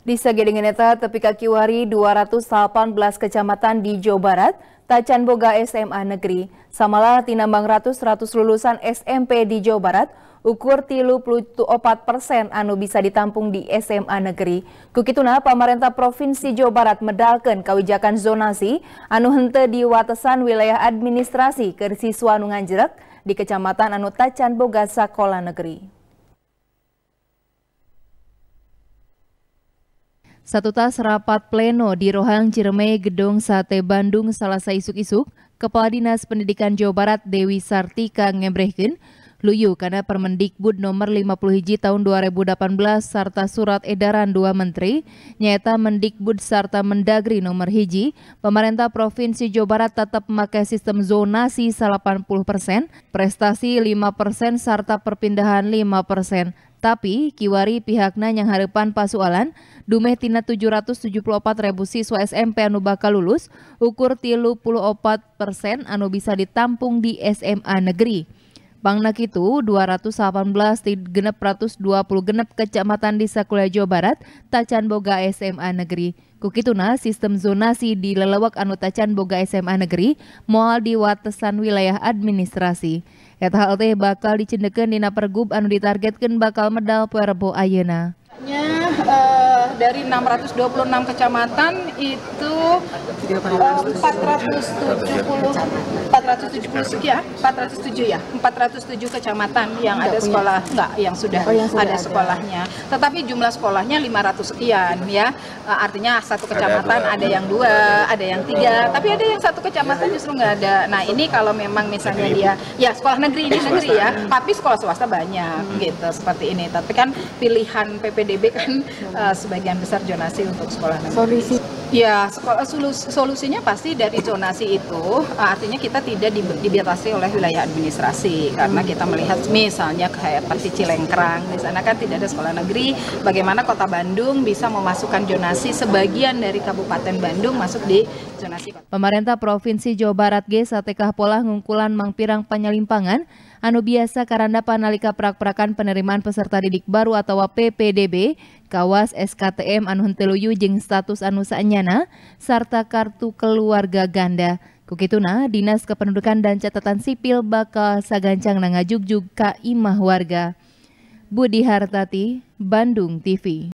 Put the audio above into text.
Di Eta, tepi kaki wari 218 kecamatan di Jawa Barat, Tacan Boga SMA Negeri. Samalah tinambang ratus-ratus lulusan SMP di Jawa Barat, ukur tilu opat persen anu bisa ditampung di SMA Negeri. Kukituna, pemerintah Provinsi Jawa Barat medalkan kawijakan zonasi anu hente di watesan wilayah administrasi ke siswa di kecamatan anu Tacan Boga Sakola Negeri. Satu tas rapat pleno di Rohang Ciremai Gedung Sate Bandung selasa isuk-isuk, Kepala Dinas Pendidikan Jawa Barat Dewi Sartika ngebrehkeun Luyu karena Permendikbud nomor 50 hiji tahun 2018 serta surat edaran dua menteri, nyata Mendikbud serta Mendagri nomor hiji, pemerintah Provinsi Jawa Barat tetap memakai sistem zonasi 80 persen, prestasi 5 persen, serta perpindahan 5 persen. Tapi, kiwari pihaknya yang harapan pasualan, dumeh tina 774 ribu siswa SMP anu bakal lulus, ukur tilu puluh persen anu bisa ditampung di SMA negeri. Bangnak itu 218 di genep 120 genep kecamatan di Sakulia Jawa Barat, Tacan Boga SMA Negeri. Kukituna sistem zonasi di lelewak anu Tacan Boga SMA Negeri mual di watesan wilayah administrasi. Eta hal bakal dicendeken dina pergub anu ditargetkan bakal medal Puerbo Ayena dari 626 kecamatan itu 470 eh, 470 sekian 407 ya 407 kecamatan yang ada sekolah enggak yang sudah, oh, ada, sekolahnya tetapi jumlah sekolahnya 500 sekian ya eh, artinya satu kecamatan ada, yang dua ada yang tiga tapi ada yang satu kecamatan iya. justru nggak ada nah ini kalau memang misalnya dia ya sekolah negeri ini eh, negeri ya tapi sekolah swasta banyak hmm. gitu seperti ini tapi kan pilihan PPDB kan uh, sebagian sebagian besar zonasi untuk sekolah negeri. Solusi? Ya, sekolah, solus, solusinya pasti dari zonasi itu, eh, artinya kita tidak dibatasi oleh wilayah administrasi, karena kita melihat misalnya kayak seperti Cilengkrang, di sana kan tidak ada sekolah negeri, bagaimana kota Bandung bisa memasukkan zonasi sebagian dari Kabupaten Bandung masuk di zonasi kota. Pemerintah Provinsi Jawa Barat G, Satekah Pola Ngungkulan Mangpirang Panyalimpangan, anu biasa karanda panalika prak-prakan penerimaan peserta didik baru atau PPDB kawas SKTM anu henteluyu jeng status anu saanyana sarta kartu keluarga ganda Kukituna, Dinas Kependudukan dan Catatan Sipil bakal sagancang nangajugjug ka imah warga. Budi Hartati, Bandung TV.